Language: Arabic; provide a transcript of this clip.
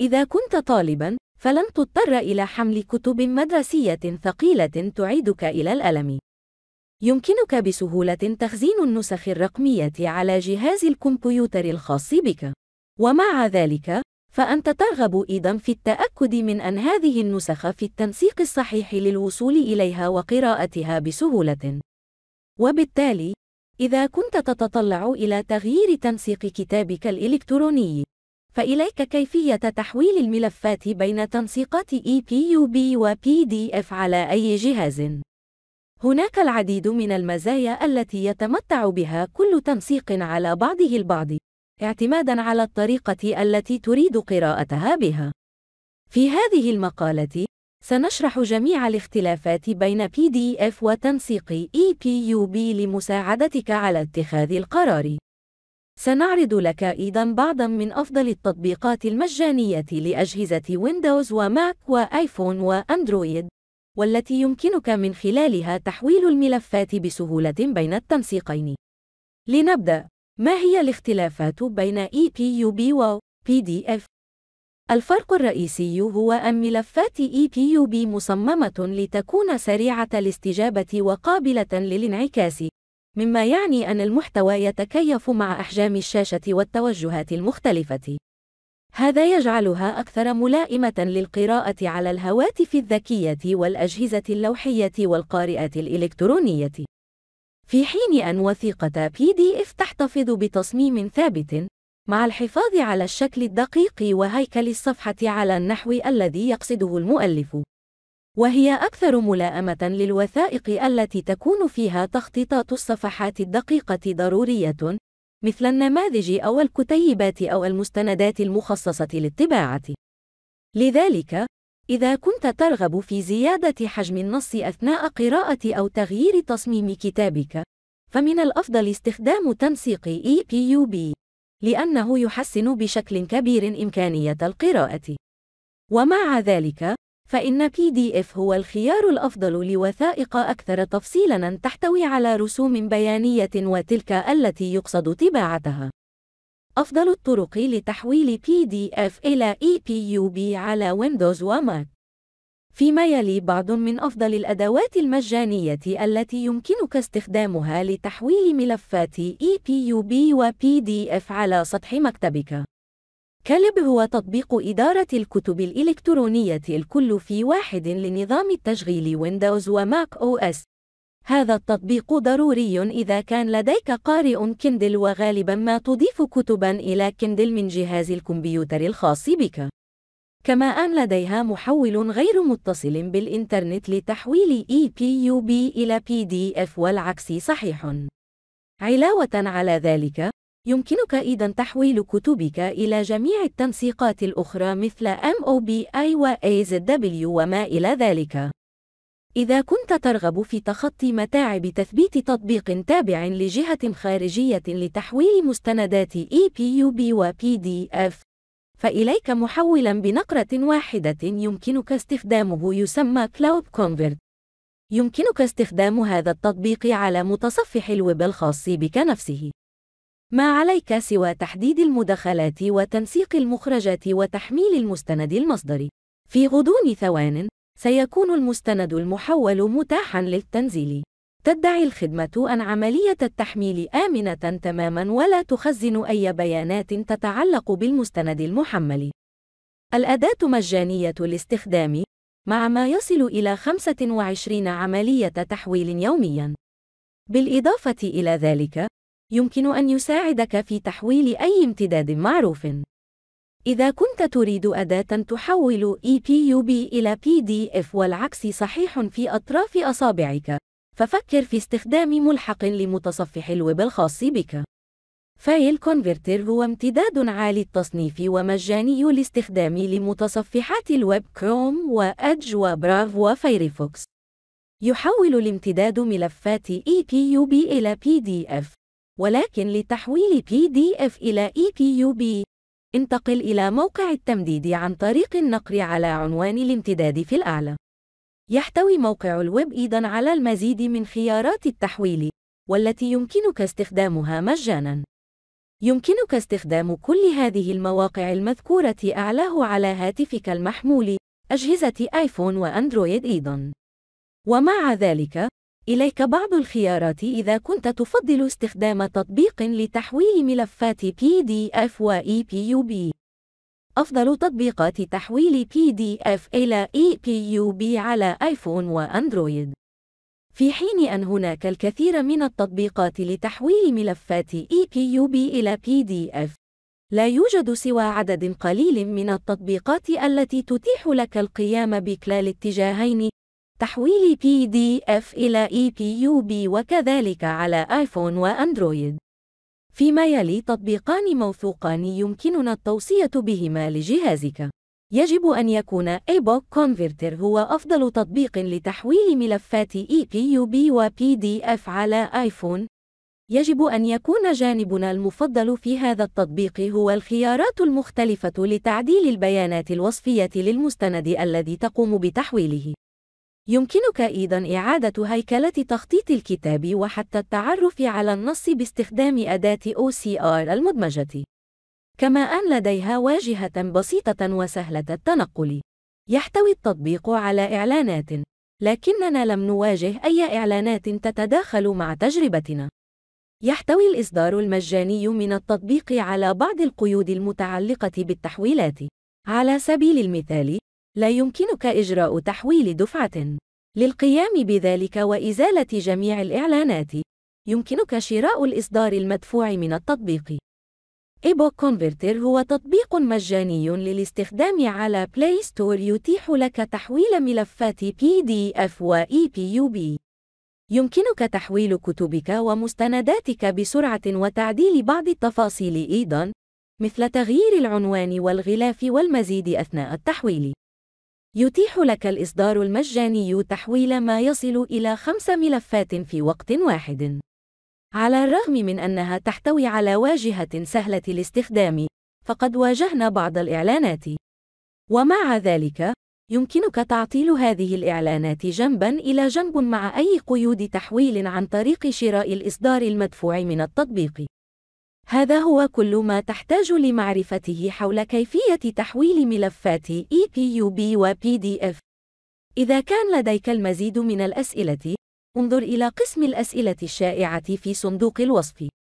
إذا كنت طالباً، فلن تضطر إلى حمل كتب مدرسية ثقيلة تعيدك إلى الألم. يمكنك بسهولة تخزين النسخ الرقمية على جهاز الكمبيوتر الخاص بك. ومع ذلك، فأنت ترغب أيضًا في التأكد من أن هذه النسخ في التنسيق الصحيح للوصول إليها وقراءتها بسهولة. وبالتالي، إذا كنت تتطلع إلى تغيير تنسيق كتابك الإلكتروني، فإليك كيفية تحويل الملفات بين تنسيقات EPUB و PDF على أي جهاز. هناك العديد من المزايا التي يتمتع بها كل تنسيق على بعضه البعض، اعتمادًا على الطريقة التي تريد قراءتها بها. في هذه المقالة، سنشرح جميع الاختلافات بين PDF وتنسيق EPUB لمساعدتك على اتخاذ القرار. سنعرض لك أيضا بعضا من أفضل التطبيقات المجانية لأجهزة ويندوز وماك وآيفون وأندرويد والتي يمكنك من خلالها تحويل الملفات بسهولة بين التنسيقين. لنبدأ، ما هي الاختلافات بين EPUB و PDF؟ الفرق الرئيسي هو أن ملفات EPUB مصممة لتكون سريعة الاستجابة وقابلة للانعكاس، مما يعني أن المحتوى يتكيف مع أحجام الشاشة والتوجهات المختلفة. هذا يجعلها أكثر ملائمة للقراءة على الهواتف الذكية والأجهزة اللوحية والقارئات الإلكترونية. في حين أن وثيقة بي دي إف تحتفظ بتصميم ثابت مع الحفاظ على الشكل الدقيق وهيكل الصفحة على النحو الذي يقصده المؤلف. وهي أكثر ملاءمة للوثائق التي تكون فيها تخطيطات الصفحات الدقيقة ضرورية مثل النماذج أو الكتيبات أو المستندات المخصصة للطباعة. لذلك، إذا كنت ترغب في زيادة حجم النص أثناء قراءة أو تغيير تصميم كتابك، فمن الأفضل استخدام تنسيق EPUB، لأنه يحسن بشكل كبير إمكانية القراءة. ومع ذلك، فإن PDF هو الخيار الأفضل لوثائق أكثر تفصيلاً تحتوي على رسوم بيانية وتلك التي يقصد طباعتها. أفضل الطرق لتحويل PDF إلى EPUB على ويندوز وماك فيما يلي بعض من أفضل الأدوات المجانية التي يمكنك استخدامها لتحويل ملفات EPUB و PDF على سطح مكتبك كلب هو تطبيق إدارة الكتب الإلكترونية الكل في واحد لنظام التشغيل ويندوز وماك أو إس. هذا التطبيق ضروري إذا كان لديك قارئ كندل وغالبا ما تضيف كتبا إلى كندل من جهاز الكمبيوتر الخاص بك. كما أن لديها محول غير متصل بالإنترنت لتحويل EPUB إلى PDF والعكس صحيح. علاوة على ذلك، يمكنك أيضا تحويل كتبك إلى جميع التنسيقات الأخرى مثل MOBI و AZW وما إلى ذلك. إذا كنت ترغب في تخطي متاعب تثبيت تطبيق تابع لجهة خارجية لتحويل مستندات EPUB و PDF، فإليك محولاً بنقرة واحدة يمكنك استخدامه يسمى Cloud Convert. يمكنك استخدام هذا التطبيق على متصفح الويب الخاص بك نفسه. ما عليك سوى تحديد المدخلات وتنسيق المخرجات وتحميل المستند المصدري. في غضون ثوان، سيكون المستند المحول متاحًا للتنزيل. تدعي الخدمة أن عملية التحميل آمنة تمامًا ولا تخزن أي بيانات تتعلق بالمستند المحمل. الأداة مجانية الاستخدام، مع ما يصل إلى 25 عملية تحويل يوميًا. بالإضافة إلى ذلك، يمكن أن يساعدك في تحويل أي امتداد معروف. إذا كنت تريد أداة تحول EPUB إلى PDF والعكس صحيح في أطراف أصابعك، ففكر في استخدام ملحق لمتصفح الويب الخاص بك. فايل كونفرتر هو امتداد عالي التصنيف ومجاني الاستخدام لمتصفحات الويب كروم وإدج وبراف وفايرفوكس. يحول الامتداد ملفات EPUB إلى PDF ولكن لتحويل PDF إلى EPUB انتقل إلى موقع التمديد عن طريق النقر على عنوان الامتداد في الأعلى. يحتوي موقع الويب أيضًا على المزيد من خيارات التحويل، والتي يمكنك استخدامها مجانًا. يمكنك استخدام كل هذه المواقع المذكورة أعلاه على هاتفك المحمول، أجهزة آيفون وأندرويد أيضًا. ومع ذلك، إليك بعض الخيارات إذا كنت تفضل استخدام تطبيق لتحويل ملفات PDF و EPUB. أفضل تطبيقات تحويل PDF إلى EPUB على آيفون وأندرويد. في حين أن هناك الكثير من التطبيقات لتحويل ملفات EPUB إلى PDF. لا يوجد سوى عدد قليل من التطبيقات التي تتيح لك القيام بكلا الاتجاهين تحويل بي دي اف إلى اي بي يو بي وكذلك على آيفون وأندرويد. فيما يلي تطبيقان موثوقان يمكننا التوصية بهما لجهازك. يجب أن يكون ايبوك كونفرتر هو أفضل تطبيق لتحويل ملفات اي بي يو بي وبي دي اف على آيفون. يجب أن يكون جانبنا المفضل في هذا التطبيق هو الخيارات المختلفة لتعديل البيانات الوصفية للمستند الذي تقوم بتحويله. يمكنك أيضاً إعادة هيكلة تخطيط الكتاب وحتى التعرف على النص باستخدام أداة OCR المدمجة. كما أن لديها واجهة بسيطة وسهلة التنقل. يحتوي التطبيق على إعلانات، لكننا لم نواجه أي إعلانات تتداخل مع تجربتنا. يحتوي الإصدار المجاني من التطبيق على بعض القيود المتعلقة بالتحويلات. على سبيل المثال، لا يمكنك إجراء تحويل دفعة. للقيام بذلك وإزالة جميع الإعلانات، يمكنك شراء الإصدار المدفوع من التطبيق. إيبوك كونفرتر هو تطبيق مجاني للاستخدام على بلاي ستور يتيح لك تحويل ملفات PDF و EPUB. يمكنك تحويل كتبك ومستنداتك بسرعة وتعديل بعض التفاصيل أيضاً، مثل تغيير العنوان والغلاف والمزيد أثناء التحويل. يتيح لك الإصدار المجاني تحويل ما يصل إلى خمس ملفات في وقت واحد. على الرغم من أنها تحتوي على واجهة سهلة الاستخدام، فقد واجهنا بعض الإعلانات. ومع ذلك، يمكنك تعطيل هذه الإعلانات جنبًا إلى جنب مع أي قيود تحويل عن طريق شراء الإصدار المدفوع من التطبيق. هذا هو كل ما تحتاج لمعرفته حول كيفية تحويل ملفات EPUB و PDF. إذا كان لديك المزيد من الأسئلة، انظر إلى قسم الأسئلة الشائعة في صندوق الوصف.